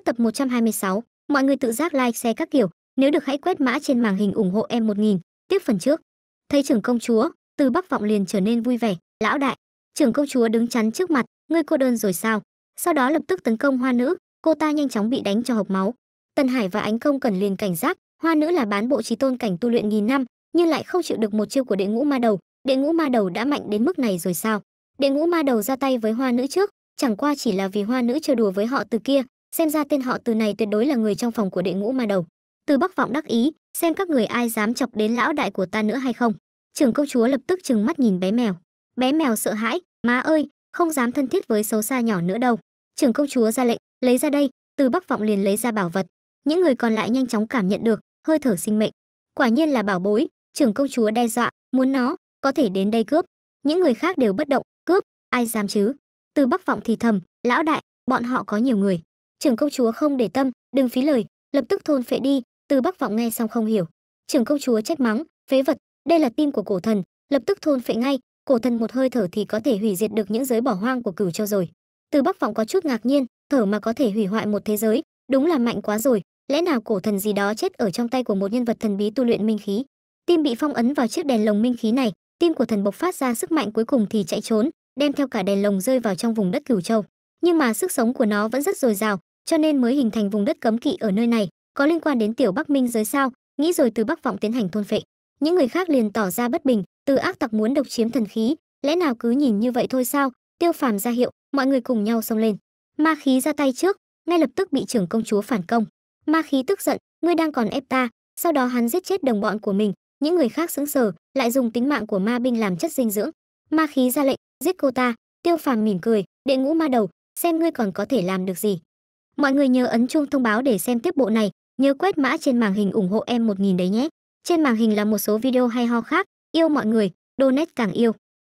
Hết tập 126, mọi người tự giác like, share các kiểu, nếu được hãy quét mã trên màn hình ủng hộ em 1000, tiếp phần trước. Thấy trưởng công chúa, Từ Bắc Vọng liền trở nên vui vẻ, lão đại. Trưởng công chúa đứng chắn trước mặt, ngươi cô đơn rồi sao? Sau đó lập tức tấn công hoa nữ, cô ta nhanh chóng bị đánh cho hộc máu. Tần Hải và Ánh Công cần liền cảnh giác, hoa nữ là bán bộ trí tôn cảnh tu luyện nghìn năm, nhưng lại không chịu được một chiêu của đệ ngũ ma đầu, đệ ngũ ma đầu đã mạnh đến mức này rồi sao? Đệ ngũ ma đầu ra tay với hoa nữ trước, chẳng qua chỉ là vì hoa nữ chơi đùa với họ từ kia, xem ra tên họ từ này tuyệt đối là người trong phòng của đệ ngũ ma đầu từ bắc vọng đắc ý xem các người ai dám chọc đến lão đại của ta nữa hay không trưởng công chúa lập tức trừng mắt nhìn bé mèo bé mèo sợ hãi má ơi không dám thân thiết với xấu xa nhỏ nữa đâu trưởng công chúa ra lệnh lấy ra đây từ bắc vọng liền lấy ra bảo vật những người còn lại nhanh chóng cảm nhận được hơi thở sinh mệnh quả nhiên là bảo bối trưởng công chúa đe dọa muốn nó có thể đến đây cướp những người khác đều bất động cướp ai dám chứ từ bắc vọng thì thầm lão đại bọn họ có nhiều người trưởng công chúa không để tâm đừng phí lời lập tức thôn phệ đi từ bắc vọng nghe xong không hiểu trưởng công chúa trách mắng phế vật đây là tim của cổ thần lập tức thôn phệ ngay cổ thần một hơi thở thì có thể hủy diệt được những giới bỏ hoang của cửu châu rồi từ bắc vọng có chút ngạc nhiên thở mà có thể hủy hoại một thế giới đúng là mạnh quá rồi lẽ nào cổ thần gì đó chết ở trong tay của một nhân vật thần bí tu luyện minh khí tim bị phong ấn vào chiếc đèn lồng minh khí này tim của thần bộc phát ra sức mạnh cuối cùng thì chạy trốn đem theo cả đèn lồng rơi vào trong vùng đất cửu châu nhưng mà sức sống của nó vẫn rất dồi dào cho nên mới hình thành vùng đất cấm kỵ ở nơi này có liên quan đến tiểu bắc minh giới sao nghĩ rồi từ bắc vọng tiến hành thôn phệ những người khác liền tỏ ra bất bình từ ác tặc muốn độc chiếm thần khí lẽ nào cứ nhìn như vậy thôi sao tiêu phàm ra hiệu mọi người cùng nhau xông lên ma khí ra tay trước ngay lập tức bị trưởng công chúa phản công ma khí tức giận ngươi đang còn ép ta sau đó hắn giết chết đồng bọn của mình những người khác sững sờ lại dùng tính mạng của ma binh làm chất dinh dưỡng ma khí ra lệnh giết cô ta tiêu phàm mỉm cười đệ ngũ ma đầu xem ngươi còn có thể làm được gì mọi người nhớ ấn chuông thông báo để xem tiếp bộ này nhớ quét mã trên màn hình ủng hộ em 1000 đấy nhé trên màn hình là một số video hay ho khác yêu mọi người donate càng yêu